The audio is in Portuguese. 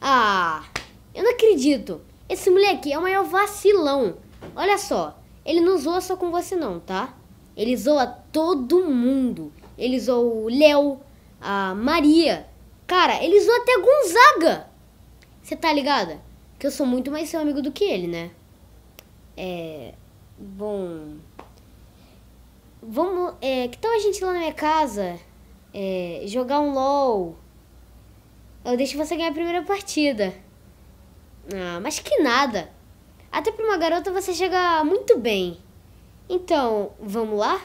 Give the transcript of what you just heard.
Ah, eu não acredito. Esse moleque é o maior vacilão. Olha só, ele não zoa só com você não, tá? Ele zoa todo mundo. Ele zoa o Léo, a Maria. Cara, ele zoa até Gonzaga. Você tá ligada? Que eu sou muito mais seu amigo do que ele, né? É... Bom... Vamos... É, que tal a gente ir lá na minha casa? É, jogar um LOL eu deixo você ganhar a primeira partida. Ah, mas que nada. Até pra uma garota você chega muito bem. Então, vamos lá?